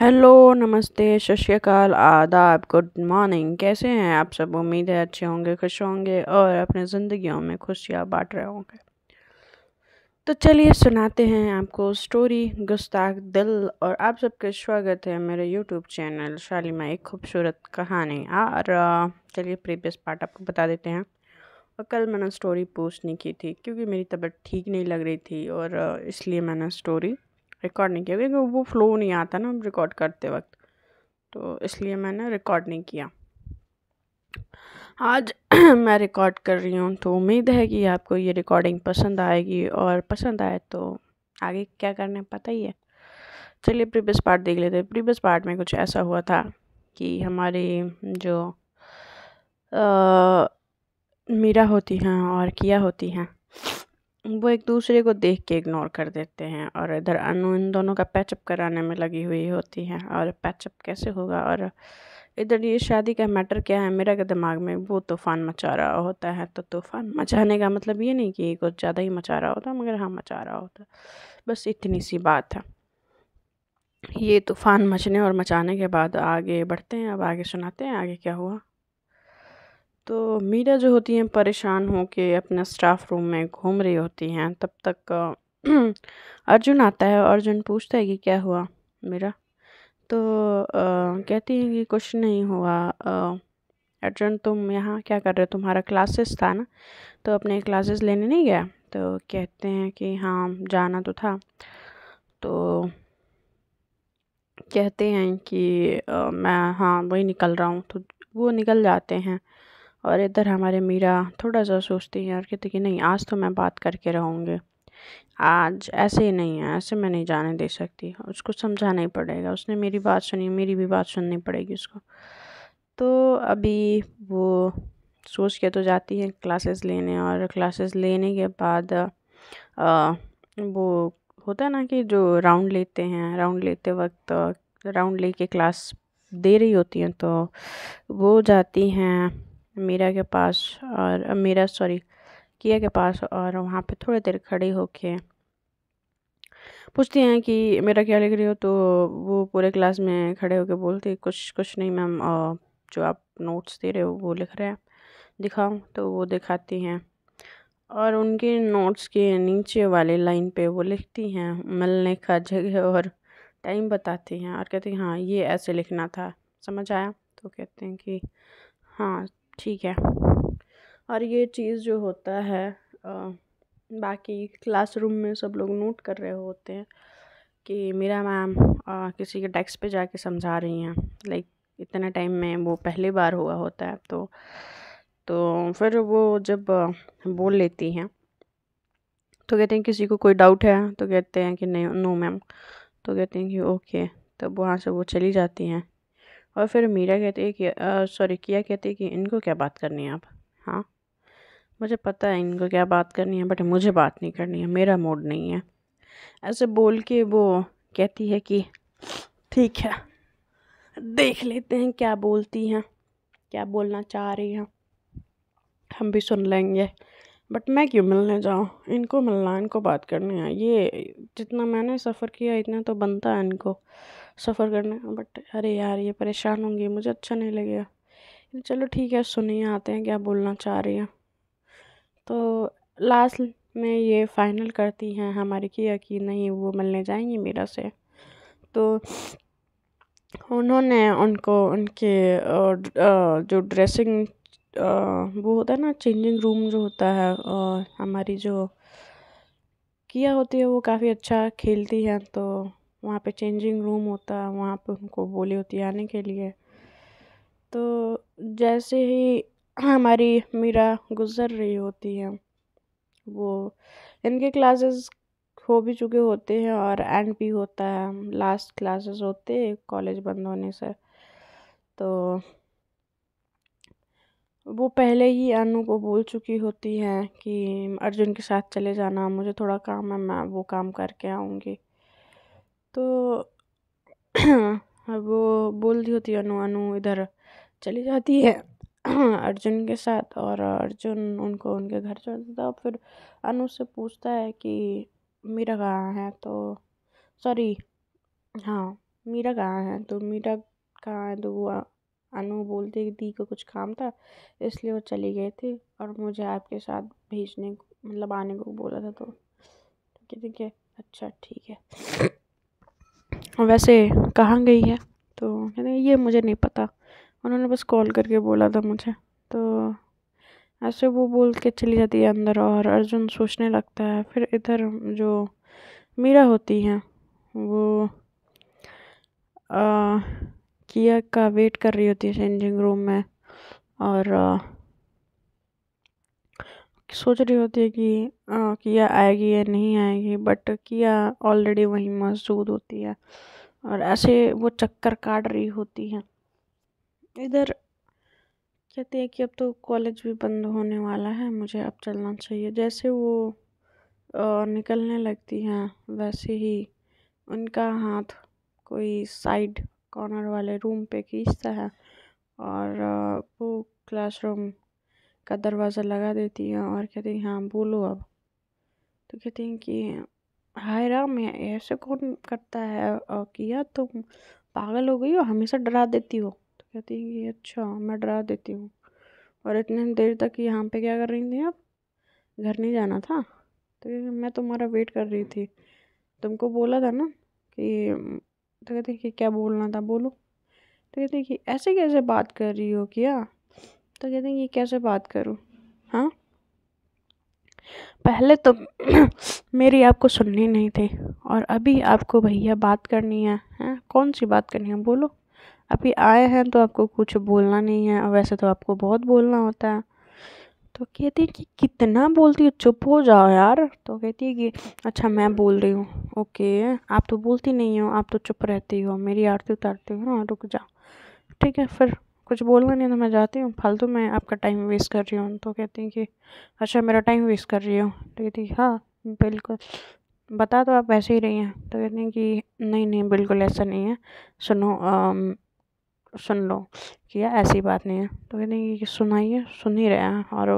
Hello नमस्ते सत आदाब गुड मॉर्निंग कैसे हैं आप सब उम्मीद है अच्छे होंगे खुश होंगे और अपने ज़िंदगियों में खुशियाँ बांट रहे होंगे तो चलिए सुनाते हैं आपको स्टोरी गुस्ताख दिल और आप सबके स्वागत है मेरे यूट्यूब चैनल शालिमा एक खूबसूरत कहानी और चलिए प्रीवियस पार्ट आपको बता देते हैं और कल मैंने स्टोरी पोस्ट नहीं की थी क्योंकि मेरी तबीयत ठीक नहीं लग रही थी और इसलिए मैंने स्टोरी रिकॉर्ड नहीं किया क्योंकि वो फ्लो नहीं आता ना रिकॉर्ड करते वक्त तो इसलिए मैंने रिकॉर्ड नहीं किया आज मैं रिकॉर्ड कर रही हूँ तो उम्मीद है कि आपको ये रिकॉर्डिंग पसंद आएगी और पसंद आए तो आगे क्या करना पता ही है चलिए प्रीवियस पार्ट देख लेते हैं प्रीवियस पार्ट में कुछ ऐसा हुआ था कि हमारी जो आ, मीरा होती हैं और किया होती हैं वो एक दूसरे को देख के इग्नोर कर देते हैं और इधर अनु इन दोनों का पैचअप कराने में लगी हुई होती है और पैचअप कैसे होगा और इधर ये शादी का मैटर क्या है मेरा के दिमाग में वो तूफ़ान मचा रहा होता है तो तूफ़ान मचाने का मतलब ये नहीं कि कुछ ज़्यादा ही मचा रहा होता मगर हाँ मचा रहा होता बस इतनी सी बात है ये तूफ़ान मचने और मचाने के बाद आगे बढ़ते हैं अब आगे सुनाते हैं आगे क्या हुआ तो मीरा जो होती हैं परेशान हो के अपना स्टाफ रूम में घूम रही होती हैं तब तक अर्जुन आता है अर्जुन पूछता है कि क्या हुआ मीरा तो आ, कहती है कि कुछ नहीं हुआ अर्जुन तुम यहाँ क्या कर रहे हो तुम्हारा क्लासेस था ना तो अपने क्लासेस लेने नहीं गया तो कहते हैं कि हाँ जाना तो था तो कहते हैं कि आ, मैं हाँ वही निकल रहा हूँ तो वो निकल जाते हैं और इधर हमारे मीरा थोड़ा सा सोचती हैं और कहती कि नहीं आज तो मैं बात करके रहूँगी आज ऐसे ही नहीं है ऐसे मैं नहीं जाने दे सकती उसको समझाना ही पड़ेगा उसने मेरी बात सुनी मेरी भी बात सुननी पड़ेगी उसको तो अभी वो सोच के तो जाती है क्लासेस लेने और क्लासेस लेने के बाद आ, वो होता है ना कि जो राउंड लेते हैं राउंड लेते वक्त राउंड लेके क्लास दे रही होती हैं तो वो जाती हैं मीरा के पास और मीरा सॉरी किया के पास और वहाँ पे थोड़ी देर खड़े होके पूछती हैं कि मेरा क्या लिख रही हो तो वो पूरे क्लास में खड़े होकर बोलती कुछ कुछ नहीं मैम जो आप नोट्स दे रहे हो वो लिख रहे हैं दिखाओ तो वो दिखाती हैं और उनके नोट्स के नीचे वाले लाइन पे वो लिखती हैं मिलने का जगह और टाइम बताती हैं और कहती हैं हाँ ये ऐसे लिखना था समझ आया तो कहते हैं कि हाँ ठीक है और ये चीज़ जो होता है आ, बाकी क्लासरूम में सब लोग नोट कर रहे होते हैं कि मेरा मैम किसी के डेस्क पे जाके समझा रही हैं लाइक इतने टाइम में वो पहली बार हुआ होता है तो तो फिर वो जब बोल लेती हैं तो कहते हैं किसी को कोई डाउट है तो कहते हैं कि नहीं नो मैम तो कहते हैं कि ओके तब वहाँ से वो चली जाती हैं और फिर मीरा कहती है कि सॉरी किया कहती है कि इनको क्या बात करनी है आप हाँ मुझे पता है इनको क्या बात करनी है बट मुझे बात नहीं करनी है मेरा मूड नहीं है ऐसे बोल के वो कहती है कि ठीक है देख लेते हैं क्या बोलती हैं क्या बोलना चाह रही हैं हम भी सुन लेंगे बट मैं क्यों मिलने जाऊँ इनको मिलना इनको बात करनी है ये जितना मैंने सफ़र किया इतना तो बनता है इनको सफ़र करने का बट अरे यार ये परेशान होंगी मुझे अच्छा नहीं लगेगा चलो ठीक है सुनिए आते हैं क्या बोलना चाह रही हैं तो लास्ट में ये फाइनल करती हैं हमारी किया कि नहीं वो मिलने जाएंगी मेरा से तो उन्होंने उनको उनके जो ड्रेसिंग वो होता है ना चेंजिंग रूम जो होता है और हमारी जो किया होती है वो काफ़ी अच्छा खेलती हैं तो वहाँ पे चेंजिंग रूम होता है वहाँ पे उनको बोली होती है आने के लिए तो जैसे ही हमारी मीरा गुज़र रही होती है वो इनके क्लासेस हो भी चुके होते हैं और एंड भी होता है लास्ट क्लासेस होते हैं कॉलेज बंद होने से तो वो पहले ही अनु को बोल चुकी होती हैं कि अर्जुन के साथ चले जाना मुझे थोड़ा काम है मैं वो काम करके आऊँगी तो वो बोल दी होती है अनु अनु इधर चली जाती है अर्जुन के साथ और अर्जुन उनको उनके घर छोड़ देता है फिर अनु से पूछता है कि मीरा कहाँ है तो सॉरी हाँ मीरा कहाँ है तो मीरा कहाँ है तो वो अनु बोलती दी को कुछ काम था इसलिए वो चली गई थी और मुझे आपके साथ भेजने को मतलब आने को बोला था तो ठीक है ठीक है अच्छा ठीक है वैसे कहाँ गई है तो कहते ये मुझे नहीं पता उन्होंने बस कॉल करके बोला था मुझे तो ऐसे वो बोल के चली जाती है अंदर और अर्जुन सोचने लगता है फिर इधर जो मीरा होती हैं वो आ, किया का वेट कर रही होती है चेंजिंग रूम में और आ, सोच रही होती है कि आ, किया आएगी या नहीं आएगी बट किया ऑलरेडी वहीं मौजूद होती है और ऐसे वो चक्कर काट रही होती है इधर कहते हैं कि अब तो कॉलेज भी बंद होने वाला है मुझे अब चलना चाहिए जैसे वो आ, निकलने लगती हैं वैसे ही उनका हाथ कोई साइड कॉर्नर वाले रूम पे खींचता है और आ, वो क्लासरूम का दरवाज़ा लगा देती हैं और कहती हैं हाँ बोलो अब तो कहती हैं कि हाय राम ऐसे कौन करता है और किया तुम पागल हो गई हो हमेशा डरा देती हो तो कहती हैं कि अच्छा मैं डरा देती हूँ और इतने देर तक यहाँ पे क्या कर रही थी आप घर नहीं जाना था तो मैं तुम्हारा वेट कर रही थी तुमको बोला था ना कि तो कहते कि क्या बोलना था बोलो तो कहते कि ऐसे कैसे बात कर रही हो क्या तो कहते हैं ये कैसे बात करूँ हाँ पहले तो मेरी आपको सुननी नहीं थी और अभी आपको भैया बात करनी है हैं कौन सी बात करनी है बोलो अभी आए हैं तो आपको कुछ बोलना नहीं है और वैसे तो आपको बहुत बोलना होता है तो कहती है कि कितना बोलती हो चुप हो जाओ यार तो कहती है कि अच्छा मैं बोल रही हूँ ओके आप तो बोलती नहीं हो आप तो चुप रहती हो मेरी आरती उतारती हो ना रुक जाओ ठीक है फिर कुछ बोलना नहीं था तो मैं जाती हूँ फालतू मैं आपका टाइम वेस्ट कर रही हूँ तो कहती हैं कि अच्छा मेरा टाइम वेस्ट कर रही हूँ तो कहती हाँ बिल्कुल बता तो आप वैसे ही रही हैं तो कहती हैं कि नहीं नहीं बिल्कुल ऐसा नहीं है सुनो आम, सुन लो कि ऐसी बात नहीं है तो कहते हैं कि सुनाइए सुन ही रहे हैं और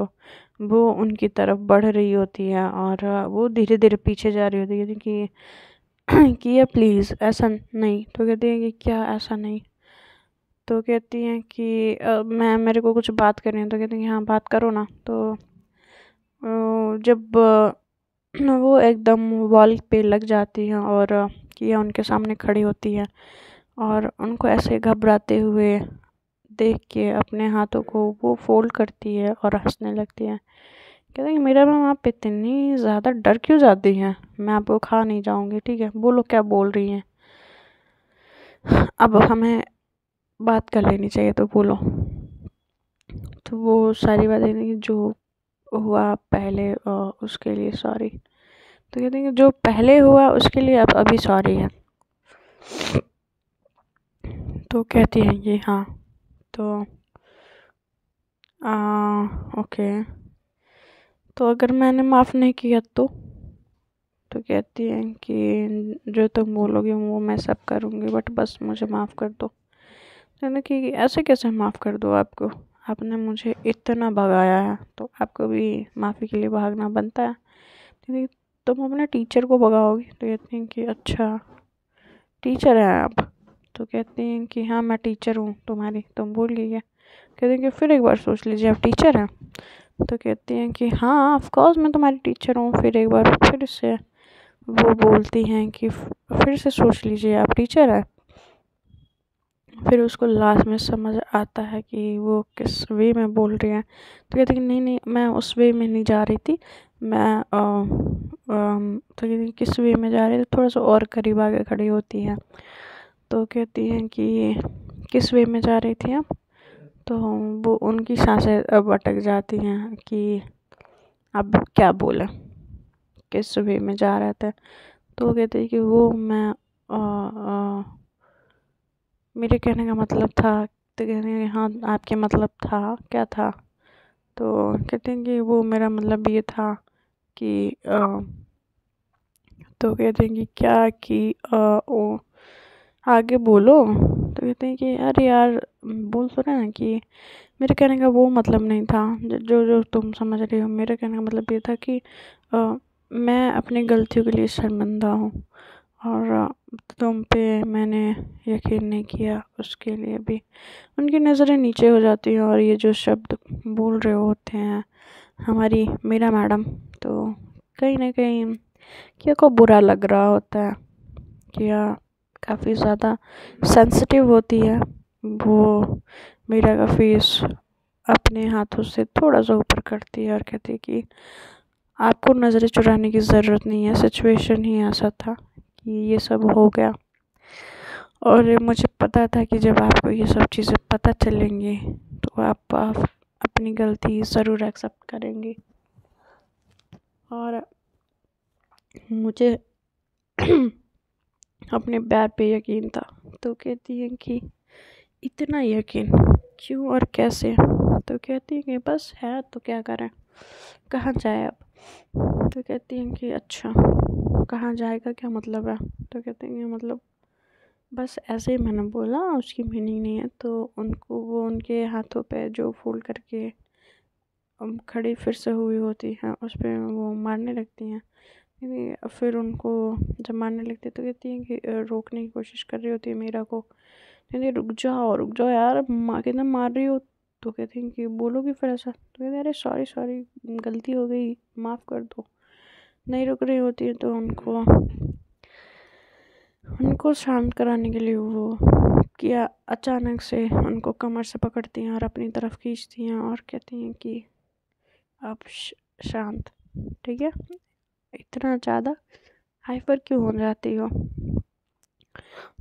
वो उनकी तरफ बढ़ रही होती है और वो धीरे धीरे पीछे जा रही होती है कहते कि किया प्लीज़ ऐसा नहीं तो कहते हैं कि क्या ऐसा नहीं तो कहती हैं कि मैं मेरे को कुछ बात करनी है तो कहती हैं हाँ बात करो ना तो जब वो एकदम वॉल पे लग जाती हैं और किया उनके सामने खड़ी होती है और उनको ऐसे घबराते हुए देख के अपने हाथों को वो फोल्ड करती है और हंसने लगती है कहते हैं मेरा मैम आप इतनी ज़्यादा डर क्यों जाती हैं मैं आपको खा नहीं जाऊँगी ठीक है बोलो क्या बोल रही हैं अब हमें बात कर लेनी चाहिए तो बोलो तो वो सारी बातें जो हुआ पहले उसके लिए सॉरी तो कहते हैं कि जो पहले हुआ उसके लिए अब अभी सॉरी है तो कहती है ये हाँ तो आ, ओके तो अगर मैंने माफ़ नहीं किया तो तो कहती हैं कि जो तुम बोलोगे वो मैं सब करूँगी बट बस मुझे माफ़ कर दो कहते हैं कि ऐसे कैसे माफ़ कर दो आपको आपने मुझे इतना भगाया है तो आपको भी माफ़ी के लिए भागना बनता है क्योंकि तुम अपने टीचर को भगाओगी तो कहते हैं कि अच्छा टीचर हैं आप तो कहती हैं कि हाँ मैं टीचर हूँ तुम्हारी तुम भूल गई है कहते हैं कि फिर एक बार सोच लीजिए आप टीचर हैं तो कहती हैं कि हाँ ऑफकोर्स मैं तुम्हारी टीचर हूँ फिर एक बार फिर से वो बोलती हैं कि फिर से सोच लीजिए आप टीचर हैं फिर उसको लास्ट में समझ आता है कि वो किस वे में बोल रही हैं तो कहती है कि नहीं नहीं मैं उस वे में नहीं जा रही थी मैं तो कहती किस वे में जा रही थी थोड़ा सा और करीब आगे खड़ी होती है तो कहती हैं कि किस वे में जा रही थी आप तो वो उनकी सांसें अब अटक जाती हैं कि अब क्या बोले किस वे में जा रहे थे तो कहते कि वो मैं आ, आ, मेरे कहने का मतलब था तो कह हैं हाँ आपके मतलब था क्या था तो कहते हैं कि वो मेरा मतलब ये था कि आ, तो कहते हैं कि क्या कि आ, ओ आगे बोलो तो कहते हैं कि यार यार बोल तो रहे हैं कि मेरे कहने का वो मतलब नहीं था जो जो तुम समझ रहे हो मेरे कहने का मतलब ये था कि आ, मैं अपनी गलतियों के लिए शर्मिंदा हूँ और तुम पे मैंने यकीन नहीं किया उसके लिए भी उनकी नज़रें नीचे हो जाती हैं और ये जो शब्द बोल रहे होते हैं हमारी मीरा मैडम तो कहीं ना कहीं क्या को बुरा लग रहा होता है क्या काफ़ी ज़्यादा सेंसिटिव होती है वो मीरा का फेस अपने हाथों से थोड़ा सा ऊपर करती है और कहती है कि आपको नज़रें चुराने की ज़रूरत नहीं है सिचुएशन ही ऐसा था कि ये सब हो गया और मुझे पता था कि जब आपको ये सब चीज़ें पता चलेंगी तो आप, आप अपनी गलती ज़रूर एक्सेप्ट करेंगी और मुझे अपने प्यार पे यकीन था तो कहती हैं कि इतना यकीन क्यों और कैसे तो कहती हैं कि बस है तो क्या करें कहाँ जाए अब तो कहती हैं कि अच्छा कहाँ जाएगा क्या मतलब है तो कहते हैं मतलब बस ऐसे ही मैंने बोला उसकी मीनिंग नहीं है तो उनको वो उनके हाथों पे जो फोल्ड करके खड़ी फिर से हुई होती है उस पर वो मारने लगती हैं फिर उनको जब मारने लगती है तो कहती हैं कि रोकने की कोशिश कर रही होती है मेरा को कहते रुक जाओ रुक जाओ यार माँ कहते मार रही हो तो कहते हैं कि बोलोगी फिर ऐसा तो कहते अरे सॉरी सॉरी गलती हो गई माफ़ कर दो नहीं रुक रही होती है तो उनको उनको शांत कराने के लिए वो किया अचानक से उनको कमर से पकड़ती हैं और अपनी तरफ खींचती हैं और कहती हैं कि आप शांत ठीक है इतना ज़्यादा हाइपर क्यों हो जाती हो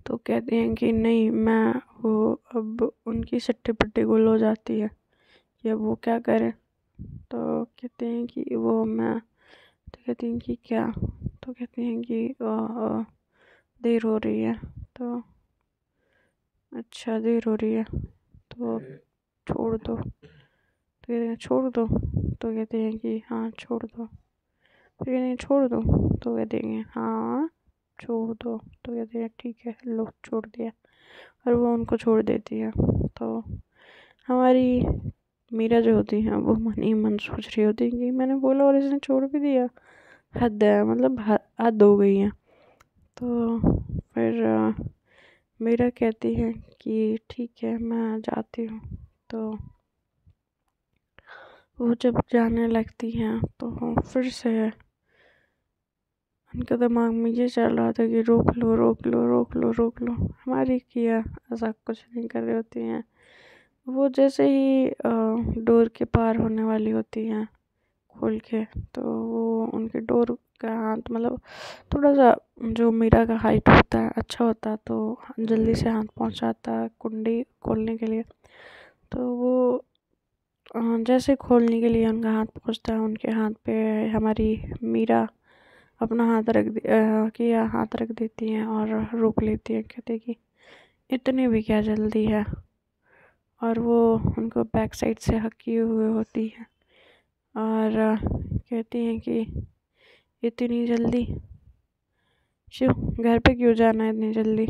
तो कहते हैं कि नहीं मैं वो अब उनकी सट्टी पट्टी गुल हो जाती है कि अब वो क्या करें तो कहते हैं कि वो मैं तो कहती हैं कि क्या तो कहती हैं कि देर हो रही है तो अच्छा देर हो रही है तो छोड़ दो तो कहते हैं छोड़ दो तो कहते हैं कि हाँ छोड़ दो तो कहते हैं छोड़ दो तो कहते हैं हाँ छोड़ दो तो कहते हैं ठीक है लो छोड़ दिया और वो उनको छोड़ देती है तो हमारी मीरा जो होती हैं वो मन ही मन सोच रही होती है कि मैंने बोला और इसने छोड़ भी दिया हद है मतलब हद हो गई है तो फिर मीरा कहती है कि ठीक है मैं जाती हूँ तो वो जब जाने लगती हैं तो फिर से उनके दिमाग में ये चल रहा था कि रोक लो रोक लो रोक लो रोक लो हमारी किया ऐसा कुछ नहीं कर रही होती हैं वो जैसे ही डोर के पार होने वाली होती हैं खोल के तो वो उनके डोर का हाथ मतलब थोड़ा सा जो मीरा का हाइट होता है अच्छा होता तो जल्दी से हाथ पहुंचाता कुंडी खोलने के लिए तो वो जैसे खोलने के लिए उनका हाथ पहुंचता है उनके हाथ पे हमारी मीरा अपना हाथ रख किया हाथ रख देती हैं और रोक लेती हैं कहते कि इतनी भी क्या जल्दी है और वो उनको बैक साइड से हक किए हुए होती है और कहती हैं कि इतनी जल्दी शिव घर पे क्यों जाना है इतनी जल्दी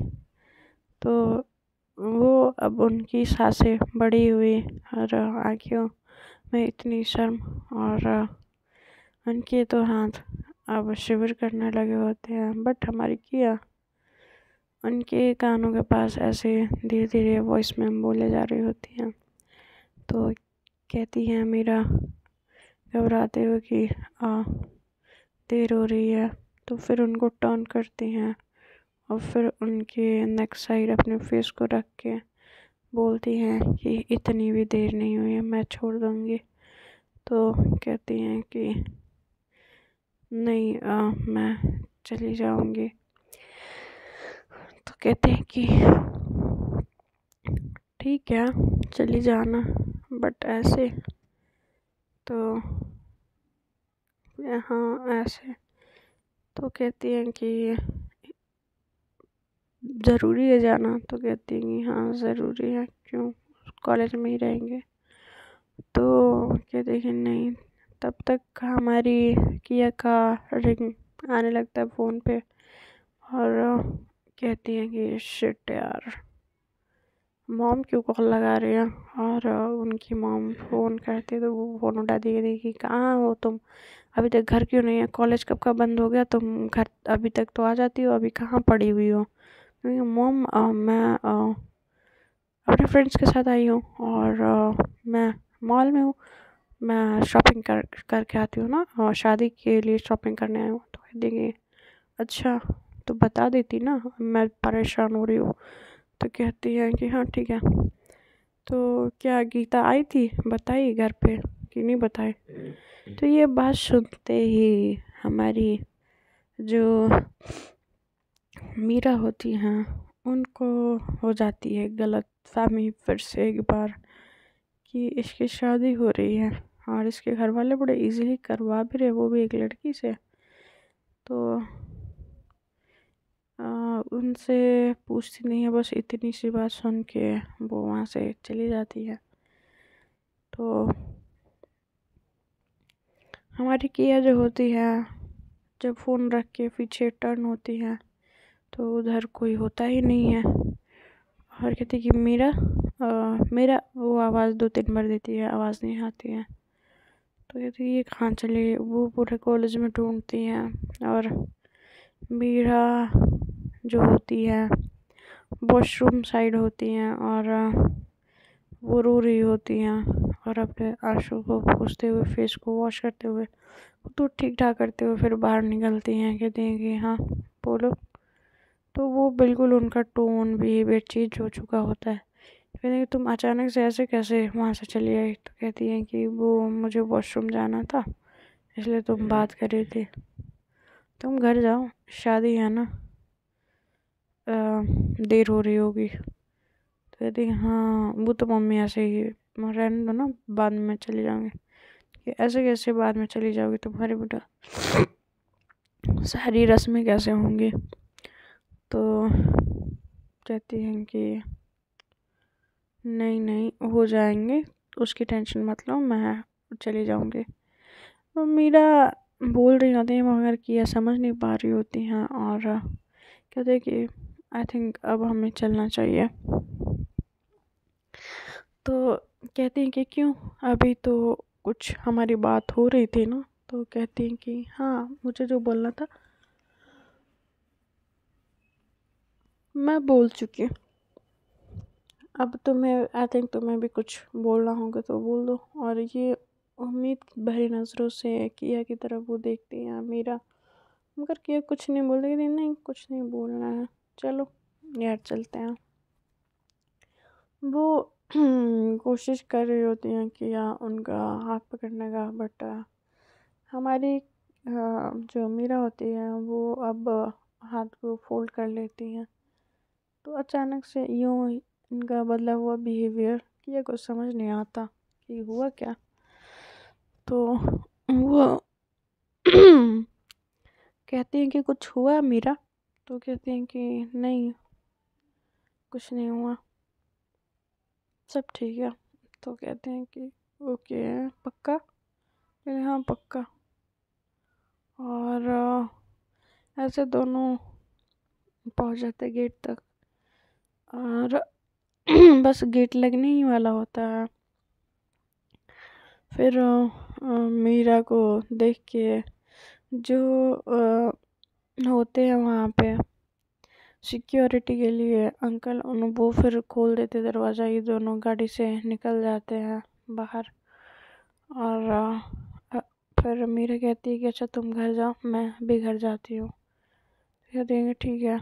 तो वो अब उनकी सांसें बड़ी हुई और आँखों में इतनी शर्म और उनके तो हाथ अब शिविर करने लगे होते हैं बट हमारी किया उनके कानों के पास ऐसे धीरे धीरे वॉइस में बोले जा रही होती हैं तो कहती है मीरा घबराते हुए कि आ देर हो रही है तो फिर उनको टर्न करती हैं और फिर उनके नेक साइड अपने फेस को रख के बोलती हैं कि इतनी भी देर नहीं हुई है मैं छोड़ दूँगी तो कहती हैं कि नहीं आ, मैं चली जाऊँगी तो कहते हैं कि ठीक है चली जाना बट ऐसे तो हाँ ऐसे तो कहती हैं कि ज़रूरी है जाना तो कहती हैं कि हाँ ज़रूरी है क्यों कॉलेज में ही रहेंगे तो कहते कि नहीं तब तक हमारी किया का रिंग आने लगता है फ़ोन पे और कहती हैं कि शिट यार मॉम क्यों कॉल लगा रही है और उनकी मॉम फ़ोन करती है तो वो फ़ोन उठा दी थी कि कहाँ हो तुम अभी तक घर क्यों नहीं है कॉलेज कब का बंद हो गया तुम घर अभी तक तो आ जाती हो अभी कहाँ पड़ी हुई हो क्योंकि मॉम मैं आ, अपने फ्रेंड्स के साथ आई हूँ और आ, मैं मॉल में हूँ मैं शॉपिंग कर करके आती हूँ ना शादी के लिए शॉपिंग करने आई हूँ तो देखिए अच्छा तो बता देती ना मैं परेशान हो रही हूँ तो कहती हैं कि हाँ ठीक है तो क्या गीता आई थी बताई घर पे कि नहीं बताए तो ये बात सुनते ही हमारी जो मीरा होती हैं उनको हो जाती है गलत फहमी फिर से एक बार कि इसकी शादी हो रही है और इसके घर वाले बड़े इजीली करवा भी रहे वो भी एक लड़की से तो उनसे पूछती नहीं है बस इतनी सी बात सुन के वो वहाँ से चली जाती है तो हमारी किया जो होती है जब फ़ोन रख के पीछे टर्न होती है तो उधर कोई होता ही नहीं है और कहती कि मेरा आ, मेरा वो आवाज़ दो तीन बार देती है आवाज़ नहीं आती है तो कहती ये कहाँ चली वो पूरे कॉलेज में ढूंढती हैं और बीड़ा जो होती है वॉशरूम साइड होती हैं और वो रो रही होती हैं और अपने आंसू को पूछते हुए फेस को वॉश करते हुए तो ठीक ठाक करते हुए फिर बाहर निकलती हैं कहती हैं कि हाँ बोलो तो वो बिल्कुल उनका टोन बिहेवियर चेंज हो चुका होता है कहते हैं कि तुम अचानक से ऐसे कैसे वहाँ से चली आई तो कहती हैं कि वो मुझे वॉशरूम जाना था इसलिए तुम हम्म। बात कर रही थी तुम घर जाओ शादी है ना देर हो रही होगी तो कहती हाँ वो तो मम्मी ऐसे ही रहने दो ना बाद में चले जाऊँगी कि ऐसे कैसे बाद में चली जाओगी तुम्हारे बेटा सारी रस्में कैसे होंगी तो कहती हैं कि नहीं नहीं हो जाएंगे उसकी टेंशन मत लो मैं चली जाऊँगी तो मीरा बोल रही होती है मगर कि यह समझ नहीं पा रही होती हैं और कहते हैं कि आई थिंक अब हमें चलना चाहिए तो कहती हैं कि क्यों अभी तो कुछ हमारी बात हो रही थी ना तो कहती हैं कि हाँ मुझे जो बोलना था मैं बोल चुकी हूँ अब तुम्हें आई थिंक तुम्हें भी कुछ बोलना होगा तो बोल दो और ये उम्मीद भरी नज़रों से किया की तरफ वो देखती हैं मेरा मगर किया कुछ नहीं बोल रही नहीं कुछ नहीं बोलना है चलो यार चलते हैं वो कोशिश कर रही होती हैं कि या उनका हाथ पकड़ने का बट uh, हमारी uh, जो मीरा होती है वो अब हाथ को फोल्ड कर लेती हैं तो अचानक से यूँ इनका बदला हुआ बिहेवियर कि यह कुछ समझ नहीं आता कि हुआ क्या तो वो कहती हैं कि कुछ हुआ मीरा तो कहते हैं कि नहीं कुछ नहीं हुआ सब ठीक है तो कहते हैं कि ओके पक्का कहते हाँ पक्का और ऐसे दोनों पहुंच जाते गेट तक और बस गेट लगने ही वाला होता है फिर मीरा को देख के जो होते हैं वहाँ पे सिक्योरिटी के लिए अंकल उन वो फिर खोल देते दरवाज़ा ये दोनों गाड़ी से निकल जाते हैं बाहर और फिर मीरा कहती है कि अच्छा तुम घर जाओ मैं भी घर जाती हूँ कहती है ठीक है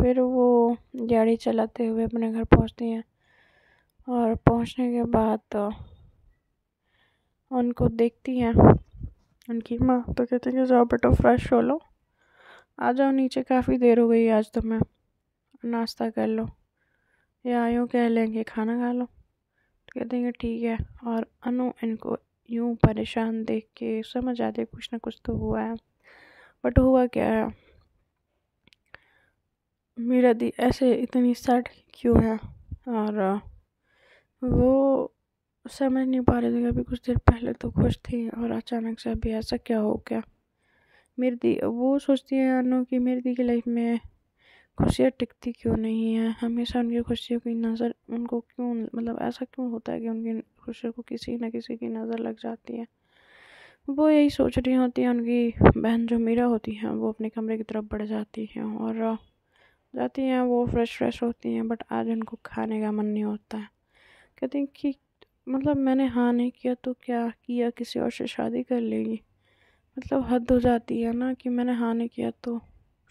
फिर वो गाड़ी चलाते हुए अपने घर पहुँचती हैं और पहुँचने के बाद तो उनको देखती हैं उनकी माँ तो कहते हैं कि जाओ बेटा फ्रेश हो लो आ जाओ नीचे काफ़ी देर हो गई आज तुम्हें तो नाश्ता कर लो या यूँ कह लेंगे खाना खा लो तो कह देंगे ठीक है और अनु इनको यूँ परेशान देख के समझ आते कुछ ना कुछ तो हुआ है बट हुआ क्या है मेरा दी ऐसे इतनी सट क्यों है और वो समझ नहीं पा रहे थे अभी कुछ देर पहले तो खुश थी और अचानक से अभी ऐसा क्या हो गया मेरे दी वो सोचती है अनु कि मेरे दी की लाइफ में खुशियाँ टिकती क्यों नहीं है हमेशा उनकी खुशियों की नज़र उनको क्यों मतलब ऐसा क्यों होता है कि उनकी खुशियों को किसी न किसी की नज़र लग जाती है वो यही सोच रही होती है उनकी बहन जो मीरा होती है वो अपने कमरे की तरफ बढ़ जाती हैं और जाती हैं वो फ्रेश फ्रेश होती हैं बट आज उनको खाने का मन नहीं होता है कहती हैं कि मतलब मैंने हाँ नहीं किया तो क्या किया किसी और से शादी कर लेगी मतलब हद हो जाती है ना कि मैंने हाँ नहीं किया तो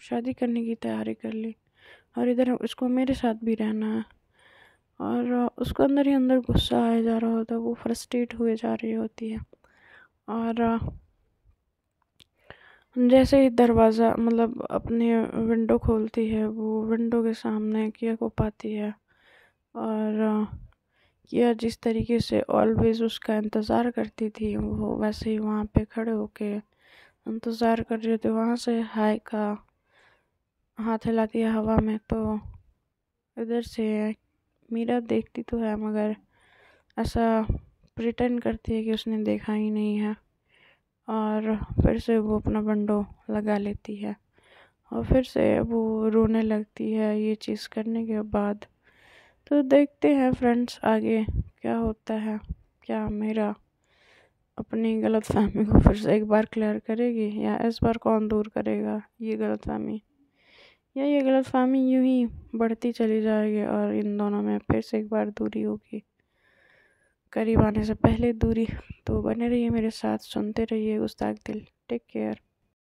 शादी करने की तैयारी कर ली और इधर उसको मेरे साथ भी रहना है और उसको अंदर ही अंदर गुस्सा आया जा रहा होता है वो फ्रस्ट्रेट हुए जा रही होती है और जैसे ही दरवाज़ा मतलब अपने विंडो खोलती है वो विंडो के सामने किया को पाती है और किया जिस तरीके से ऑलवेज़ उसका इंतज़ार करती थी वो वैसे ही वहाँ पे खड़े होके इंतज़ार कर रही होती वहाँ से हाय का हाथ हिलाती है हवा में तो इधर से मीरा देखती तो है मगर ऐसा प्रिटेंड करती है कि उसने देखा ही नहीं है और फिर से वो अपना बंडो लगा लेती है और फिर से वो रोने लगती है ये चीज़ करने के बाद तो देखते हैं फ्रेंड्स आगे क्या होता है क्या मेरा अपनी गलत फहमी को फिर से एक बार क्लियर करेगी या इस बार कौन दूर करेगा ये गलत फहमी या ये गलत फहमी यूँ ही बढ़ती चली जाएगी और इन दोनों में फिर से एक बार दूरी होगी करीब आने से पहले दूरी तो बने रहिए मेरे साथ सुनते रहिए उस दिल टेक केयर